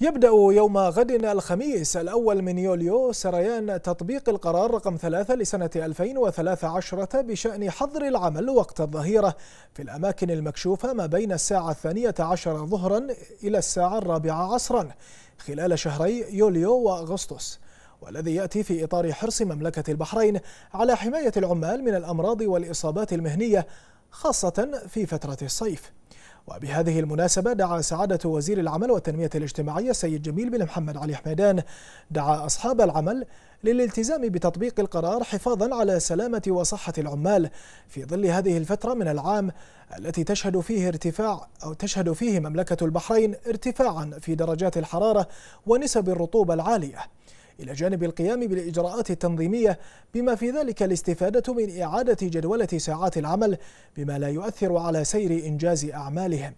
يبدأ يوم غد الخميس الأول من يوليو سريان تطبيق القرار رقم ثلاثة لسنة 2013 بشأن حظر العمل وقت الظهيرة في الأماكن المكشوفة ما بين الساعة الثانية عشر ظهرا إلى الساعة الرابعة عصرا خلال شهري يوليو وأغسطس والذي يأتي في إطار حرص مملكة البحرين على حماية العمال من الأمراض والإصابات المهنية خاصة في فترة الصيف وبهذه المناسبة دعا سعادة وزير العمل والتنمية الاجتماعية السيد جميل بن محمد علي حميدان دعا أصحاب العمل للالتزام بتطبيق القرار حفاظا على سلامة وصحة العمال في ظل هذه الفترة من العام التي تشهد فيه ارتفاع أو تشهد فيه مملكة البحرين ارتفاعا في درجات الحرارة ونسب الرطوبة العالية إلى جانب القيام بالإجراءات التنظيمية بما في ذلك الاستفادة من إعادة جدولة ساعات العمل بما لا يؤثر على سير إنجاز أعمالهم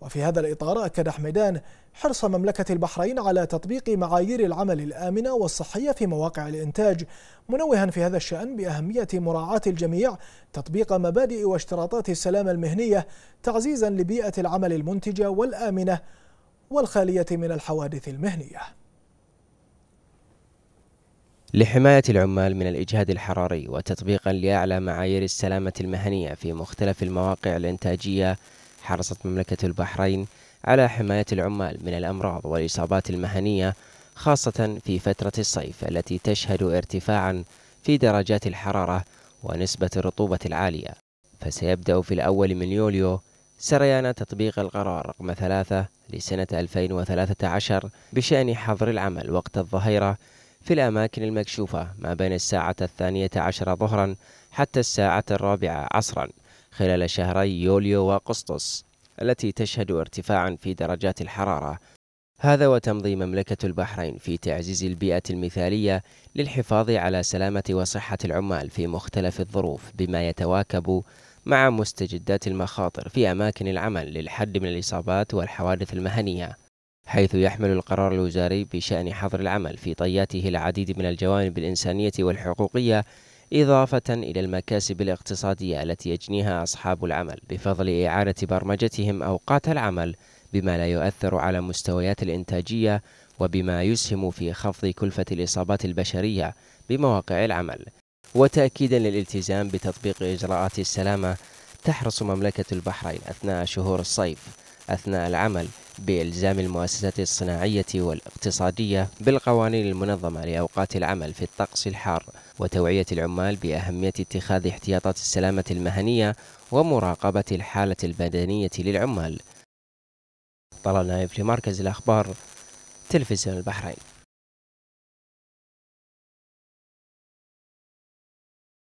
وفي هذا الإطار أكد حمدان حرص مملكة البحرين على تطبيق معايير العمل الآمنة والصحية في مواقع الإنتاج منوها في هذا الشأن بأهمية مراعاة الجميع تطبيق مبادئ واشتراطات السلامة المهنية تعزيزا لبيئة العمل المنتجة والآمنة والخالية من الحوادث المهنية لحماية العمال من الإجهاد الحراري وتطبيقا لأعلى معايير السلامة المهنية في مختلف المواقع الإنتاجية حرصت مملكة البحرين على حماية العمال من الأمراض والإصابات المهنية خاصة في فترة الصيف التي تشهد ارتفاعا في درجات الحرارة ونسبة الرطوبة العالية فسيبدأ في الأول من يوليو سريان تطبيق القرار رقم ثلاثة لسنة 2013 بشأن حظر العمل وقت الظهيرة في الأماكن المكشوفة ما بين الساعة الثانية عشر ظهرا حتى الساعة الرابعة عصرا خلال شهري يوليو وأغسطس التي تشهد ارتفاعا في درجات الحرارة هذا وتمضي مملكة البحرين في تعزيز البيئة المثالية للحفاظ على سلامة وصحة العمال في مختلف الظروف بما يتواكب مع مستجدات المخاطر في أماكن العمل للحد من الإصابات والحوادث المهنية حيث يحمل القرار الوزاري بشأن حظر العمل في طياته العديد من الجوانب الإنسانية والحقوقية إضافة إلى المكاسب الاقتصادية التي يجنيها أصحاب العمل بفضل إعادة برمجتهم أوقات العمل بما لا يؤثر على مستويات الإنتاجية وبما يسهم في خفض كلفة الإصابات البشرية بمواقع العمل وتأكيدا للالتزام بتطبيق إجراءات السلامة تحرص مملكة البحرين أثناء شهور الصيف أثناء العمل بإلزام المؤسسات الصناعية والاقتصادية بالقوانين المنظمة لأوقات العمل في الطقس الحار وتوعية العمال بأهمية اتخاذ احتياطات السلامة المهنية ومراقبة الحالة البدنية للعمال طلال نايف لمركز الأخبار تلفزيون البحرين